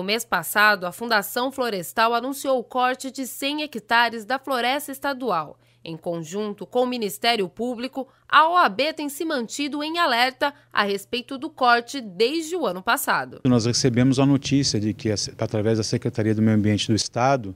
No mês passado, a Fundação Florestal anunciou o corte de 100 hectares da floresta estadual. Em conjunto com o Ministério Público, a OAB tem se mantido em alerta a respeito do corte desde o ano passado. Nós recebemos a notícia de que, através da Secretaria do Meio Ambiente do Estado,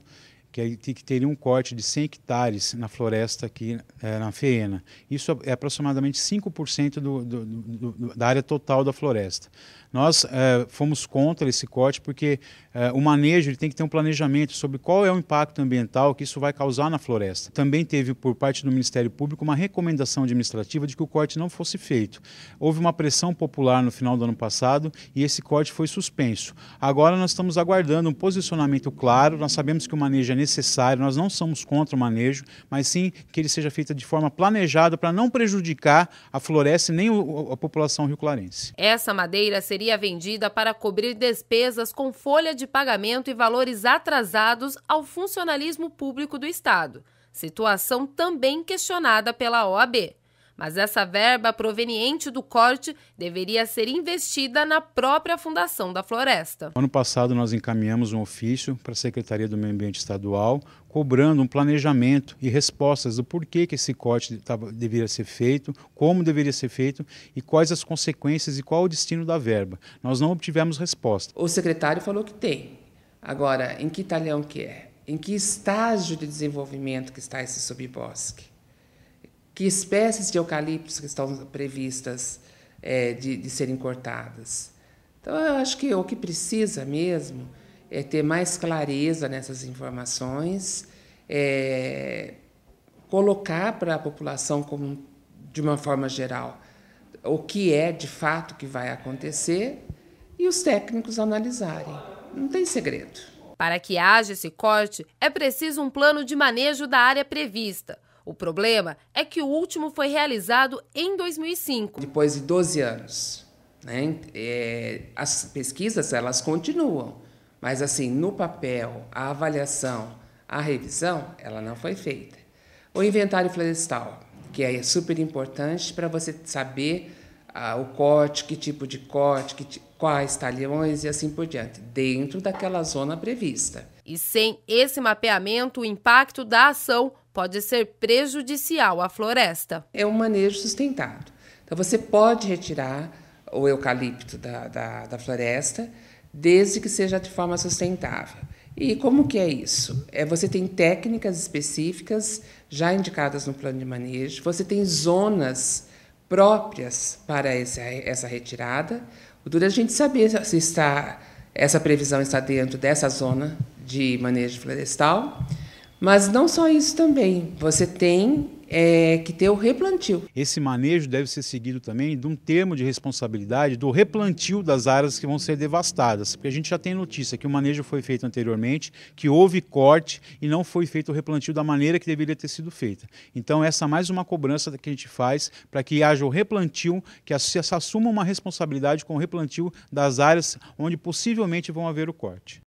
que, que teria um corte de 100 hectares na floresta aqui é, na Feena. Isso é aproximadamente 5% do, do, do, do, da área total da floresta. Nós é, fomos contra esse corte porque é, o manejo ele tem que ter um planejamento sobre qual é o impacto ambiental que isso vai causar na floresta. Também teve por parte do Ministério Público uma recomendação administrativa de que o corte não fosse feito. Houve uma pressão popular no final do ano passado e esse corte foi suspenso. Agora nós estamos aguardando um posicionamento claro, nós sabemos que o manejo é necessário, nós não somos contra o manejo, mas sim que ele seja feito de forma planejada para não prejudicar a floresta nem a população rio-clarense. Essa madeira seria vendida para cobrir despesas com folha de pagamento e valores atrasados ao funcionalismo público do Estado. Situação também questionada pela OAB mas essa verba proveniente do corte deveria ser investida na própria Fundação da Floresta. Ano passado, nós encaminhamos um ofício para a Secretaria do Meio Ambiente Estadual, cobrando um planejamento e respostas do porquê que esse corte deveria ser feito, como deveria ser feito e quais as consequências e qual o destino da verba. Nós não obtivemos resposta. O secretário falou que tem. Agora, em que talhão que é? Em que estágio de desenvolvimento que está esse subbosque? que espécies de eucaliptos que estão previstas é, de, de serem cortadas. Então, eu acho que o que precisa mesmo é ter mais clareza nessas informações, é, colocar para a população como, de uma forma geral o que é de fato que vai acontecer e os técnicos analisarem. Não tem segredo. Para que haja esse corte, é preciso um plano de manejo da área prevista, o problema é que o último foi realizado em 2005. Depois de 12 anos, né, é, as pesquisas elas continuam, mas assim no papel, a avaliação, a revisão, ela não foi feita. O inventário florestal, que é super importante para você saber ah, o corte, que tipo de corte, que quais talhões e assim por diante, dentro daquela zona prevista. E sem esse mapeamento, o impacto da ação pode ser prejudicial à floresta. É um manejo sustentado. Então você pode retirar o eucalipto da, da, da floresta, desde que seja de forma sustentável. E como que é isso? É, você tem técnicas específicas já indicadas no plano de manejo, você tem zonas próprias para esse, essa retirada. O duro é a gente saber se está, essa previsão está dentro dessa zona de manejo florestal mas não só isso também, você tem é, que ter o replantio. Esse manejo deve ser seguido também de um termo de responsabilidade do replantio das áreas que vão ser devastadas, porque a gente já tem notícia que o manejo foi feito anteriormente, que houve corte e não foi feito o replantio da maneira que deveria ter sido feita. Então essa é mais uma cobrança que a gente faz para que haja o replantio, que se assuma uma responsabilidade com o replantio das áreas onde possivelmente vão haver o corte.